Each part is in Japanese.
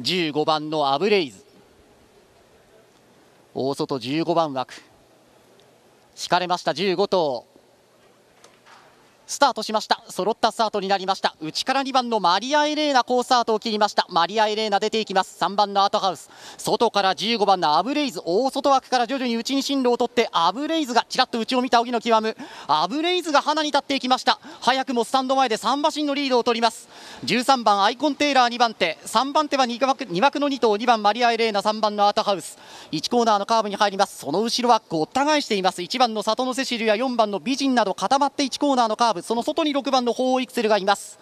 15番のアブレイズ大外15番枠引かれました15頭スタートしました揃ったスタートになりました内から2番のマリア・エレーナースアートを切りましたマリア・エレーナ出ていきます3番のアートハウス外から15番のアブレイズ大外枠から徐々に内に進路を取ってアブレイズがちらっと内を見た荻野極むアブレイズが花に立っていきました早くもスタンド前で3馬身のリードを取ります13番アイコン・テイラー2番手3番手は2枠 ,2 枠の2頭2番マリア・エレーナ3番のアートハウス1コーナーのカーブに入りますその後ろはごった返しています1番の里のセシルや4番の美人など固まって1コーナーのカーブその外に6番のホーイクセルがいます。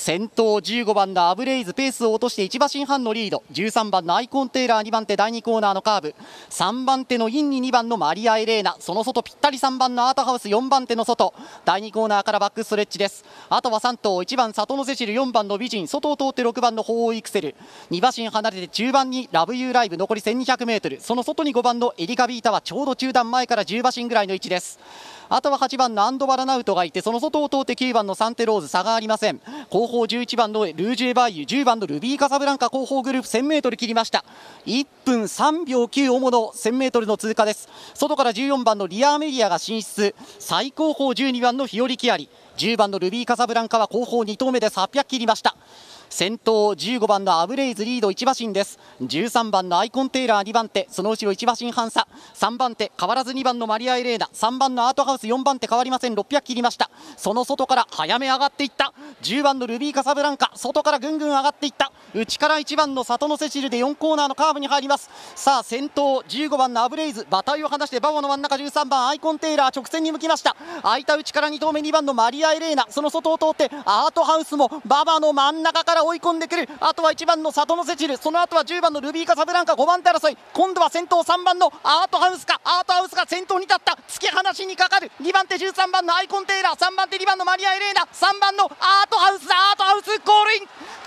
先頭15番のアブレイズペースを落として1馬身半のリード13番のアイコンテーラー2番手第2コーナーのカーブ3番手のインに2番のマリア・エレーナその外ぴったり3番のアートハウス4番手の外第2コーナーからバックストレッチですあとは3頭1番里のゼシル4番の美人外を通って6番の鳳凰イクセル2馬身離れて中盤にラブユーライブ残り 1200m その外に5番のエリカ・ビータはちょうど中段前から10馬身ぐらいの位置ですあとは8番のアンドバラナウトがいてその外を通って9番のサンテローズ差がありません後方11番のルージュ・エバーユ10番のルビー・カサブランカ後方グループ 1000m 切りました1分3秒9主の 1000m の通過です外から14番のリアーメディアが進出最高峰12番のフィオリ・キアリ10番のルビー・カサブランカは後方2投目です800切りました先頭15番のアブレイズリード1馬身です13番のアイコンテイラー2番手その後ろ1馬身半差3番手変わらず2番のマリア・エレーナ3番のアートハウス4番手変わりません600切りましたその外から早め上がっていった10番のルビー・カサブランカ外からぐんぐん上がっていった内から1番の里のセシルで4コーナーのカーブに入りますさあ先頭15番のアブレイズ馬体を離してバ場の真ん中13番アイコンテイラー直線に向きました空いた内から2投目2番のマリア・エレーナその外を通ってアートハウスも馬場の真ん中からから追い込んでくるあとは1番の里のセチルその後は10番のルビーカサブランカ5番手争い今度は先頭3番のアートハウスかアートハウスが先頭に立った突き放しにかかる2番手13番のアイコン・テイラー3番手2番のマリア・エレーナ3番のアートハウスアートハウスゴー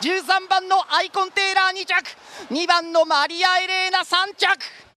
ルイン13番のアイコン・テイラー2着2番のマリア・エレーナ3着